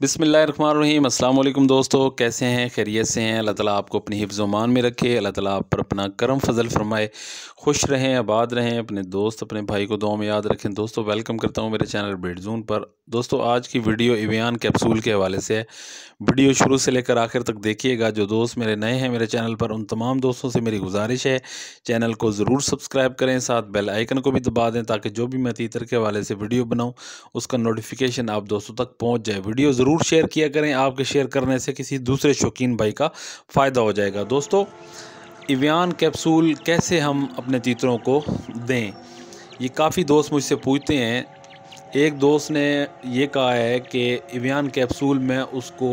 बिसमीम अल्लाम दोस्तों कैसे हैं खैरियत से हैं अल्लाह ताला आपको अपनी हिफ्ज़ुमान में रखे अल्लाह ताला आप पर अपना करम फजल फरमाए खुश रहें आबाद रहें अपने दोस्त अपने भाई को दुआ में याद रखें दोस्तों वेलकम करता हूं मेरे चैनल जून पर दोस्तों आज की वीडियो इवियान कैप्सूल के हवाले से है वीडियो शुरू से लेकर आखिर तक देखिएगा जो दोस्त मेरे नए हैं मेरे चैनल पर उन तमाम दोस्तों से मेरी गुजारिश है चैनल को ज़रूर सब्सक्राइब करें साथ बेल आइकन को भी दबा दें ताकि जो भी मैं तीतर के हवाले से वीडियो बनाऊँ उसका नोटिफिकेशन आप दोस्तों तक पहुँच जाए वीडियो ज़रूर ज़रूर शेयर किया करें आपके शेयर करने से किसी दूसरे शौकीन भाई का फ़ायदा हो जाएगा दोस्तों इवियान कैप्सूल कैसे हम अपने तीतरों को दें ये काफ़ी दोस्त मुझसे पूछते हैं एक दोस्त ने यह कहा है कि इवियान कैप्सूल में उसको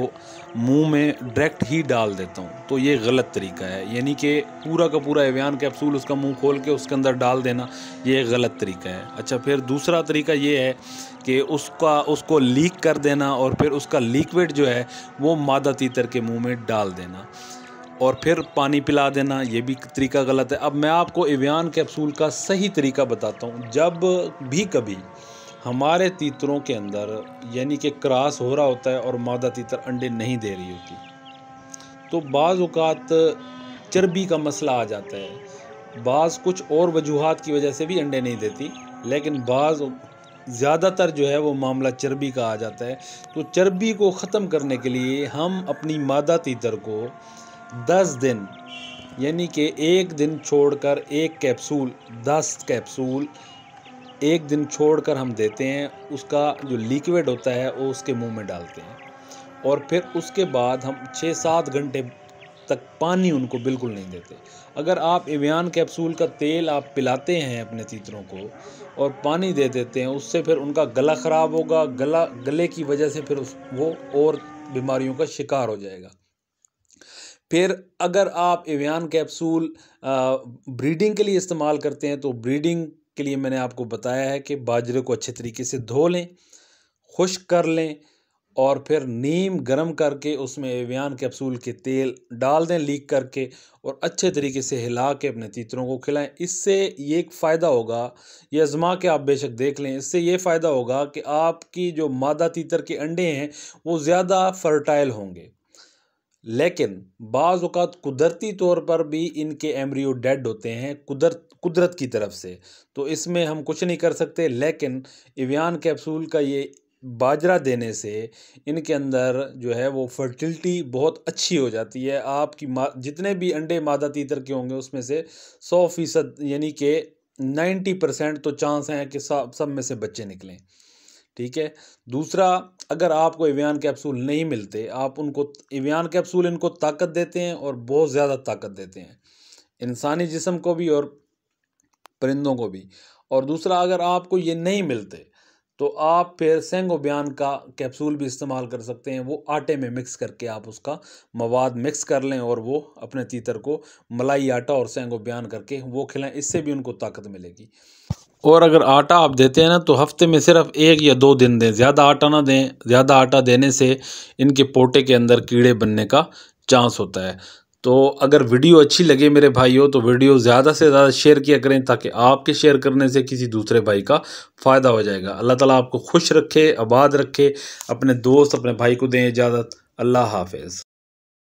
मुंह में डायरेक्ट ही डाल देता हूँ तो ये गलत तरीका है यानी कि पूरा का पूरा इवियान कैप्सूल उसका मुंह खोल के उसके अंदर डाल देना ये गलत तरीका है अच्छा फिर दूसरा तरीका ये है कि उसका उसको लीक कर देना और फिर उसका लिक्विड जो है वो मादा तीतर के मुँह में डाल देना और फिर पानी पिला देना ये भी तरीका गलत है अब मैं आपको इवियान कैप्सूल का सही तरीका बताता हूँ जब भी कभी हमारे तीतरों के अंदर यानी कि क्रास हो रहा होता है और मादा तीतर अंडे नहीं दे रही होती तो बाज़ात चर्बी का मसला आ जाता है बाज़ कुछ और वजूहत की वजह से भी अंडे नहीं देती लेकिन बाज़ ज़्यादातर जो है वो मामला चर्बी का आ जाता है तो चर्बी को ख़त्म करने के लिए हम अपनी मादा तीतर को 10 दिन यानी कि एक दिन छोड़कर एक कैप्सूल 10 कैप्सूल एक दिन छोड़कर हम देते हैं उसका जो लिक्विड होता है वो उसके मुंह में डालते हैं और फिर उसके बाद हम छः सात घंटे तक पानी उनको बिल्कुल नहीं देते अगर आप एवियान कैप्सूल का तेल आप पिलाते हैं अपने तीतरों को और पानी दे देते हैं उससे फिर उनका गला ख़राब होगा गला गले की वजह से फिर उस वो और बीमारियों का शिकार हो जाएगा फिर अगर आप एवियान कैप्सूल ब्रीडिंग के लिए इस्तेमाल करते हैं तो ब्रीडिंग के लिए मैंने आपको बताया है कि बाजरे को अच्छे तरीके से धो लें खुश कर लें और फिर नीम गरम करके उसमें एवियान कैप्सूल के तेल डाल दें लीक करके और अच्छे तरीके से हिला के अपने तीतरों को खिलाएं इससे ये एक फ़ायदा होगा ये आजमा के आप बेशक देख लें इससे ये फ़ायदा होगा कि आपकी जो मादा तीतर के अंडे हैं वो ज़्यादा फर्टाइल होंगे लेकिन बाज़ात कुदरती तौर पर भी इनके एम्ब्रियो डेड होते हैं कुदरत कुदरत की तरफ से तो इसमें हम कुछ नहीं कर सकते लेकिन इवियान कैप्सूल का ये बाजरा देने से इनके अंदर जो है वो फर्टिलिटी बहुत अच्छी हो जाती है आपकी मा जितने भी अंडे मादा तीतर के होंगे उसमें से सौ फ़ीसद यानी कि नाइन्टी परसेंट तो चांस हैं कि सब में से बच्चे निकलें ठीक है दूसरा अगर आपको एवियन कैप्सूल नहीं मिलते आप उनको एवियन कैप्सूल इनको ताकत देते हैं और बहुत ज़्यादा ताकत देते हैं इंसानी जिसम को भी और परिंदों को भी और दूसरा अगर आपको ये नहीं मिलते तो आप फिर सेंगो बयान का कैप्सूल भी इस्तेमाल कर सकते हैं वो आटे में मिक्स करके आप उसका मवाद मिक्स कर लें और वो अपने तीतर को मलाई आटा और सेंगो बयान करके वो खिलाएं इससे भी उनको ताकत मिलेगी और अगर आटा आप देते हैं ना तो हफ्ते में सिर्फ एक या दो दिन दें ज़्यादा आटा ना दें ज़्यादा आटा देने से इनके पोटे के अंदर कीड़े बनने का चांस होता है तो अगर वीडियो अच्छी लगे मेरे भाइयों तो वीडियो ज़्यादा से ज़्यादा शेयर किया करें ताकि आपके शेयर करने से किसी दूसरे भाई का फ़ायदा हो जाएगा अल्लाह ताला आपको खुश रखे आबाद रखे अपने दोस्त अपने भाई को दें इजाज़त अल्लाह हाफिज़